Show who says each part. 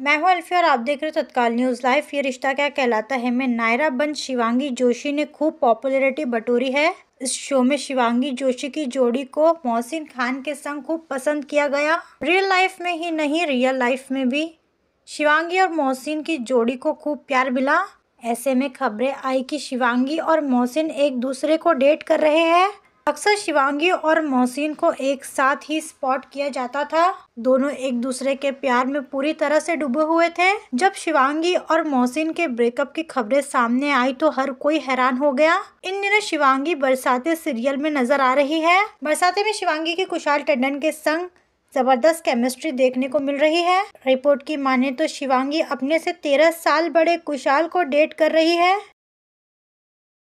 Speaker 1: मैं हूं अल्फी और आप देख रहे हो तत्काल न्यूज़ लाइव ये रिश्ता क्या कहलाता है मैं नायरा बंद शिवांगी जोशी ने खूब पॉपुलैरिटी बटोरी है इस शो में शिवांगी जोशी की जोड़ी को मोहसिन खान के संग खूब पसंद किया गया रियल लाइफ में ही नहीं रियल लाइफ में भी शिवांगी और मोहसिन की जोड़ी को खूब प्यार मिला ऐसे में खबरें आई कि शिवांगी और मोहसिन एक दूसरे को डेट कर रहे हैं अक्सर शिवांगी और मोहसिन को एक साथ ही स्पॉट किया जाता था दोनों एक दूसरे के प्यार में पूरी तरह से डूबे हुए थे जब शिवांगी और मोहसिन के ब्रेकअप की खबरें सामने आई तो हर कोई हैरान हो गया इन दिनों शिवांगी बरसाते सीरियल में नजर आ रही है बरसाते में शिवांगी की कुशाल टंडन के संग जबरदस्त केमिस्ट्री देखने को मिल रही है रिपोर्ट की माने तो शिवांगी अपने से तेरह साल बड़े कुशाल को डेट कर रही है